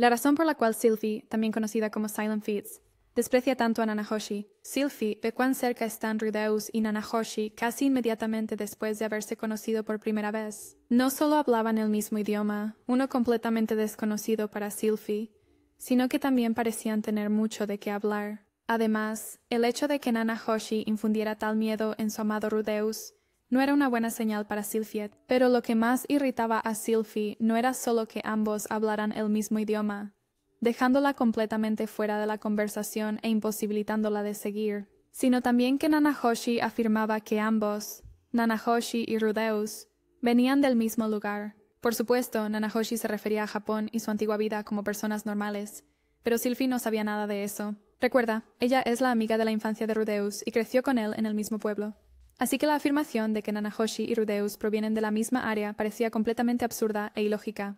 La razón por la cual Sylvie, también conocida como Silent Feet, desprecia tanto a Nanahoshi, Sylvie ve cuán cerca están Rudeus y Nanahoshi casi inmediatamente después de haberse conocido por primera vez. No solo hablaban el mismo idioma, uno completamente desconocido para Sylvie, sino que también parecían tener mucho de qué hablar. Además, el hecho de que Nanahoshi infundiera tal miedo en su amado Rudeus no era una buena señal para Silfiet, pero lo que más irritaba a Silfi no era solo que ambos hablaran el mismo idioma, dejándola completamente fuera de la conversación e imposibilitándola de seguir, sino también que Nanahoshi afirmaba que ambos, Nanahoshi y Rudeus, venían del mismo lugar. Por supuesto, Nanahoshi se refería a Japón y su antigua vida como personas normales, pero Silfi no sabía nada de eso. Recuerda, ella es la amiga de la infancia de Rudeus y creció con él en el mismo pueblo. Así que la afirmación de que Nanahoshi y Rudeus provienen de la misma área parecía completamente absurda e ilógica.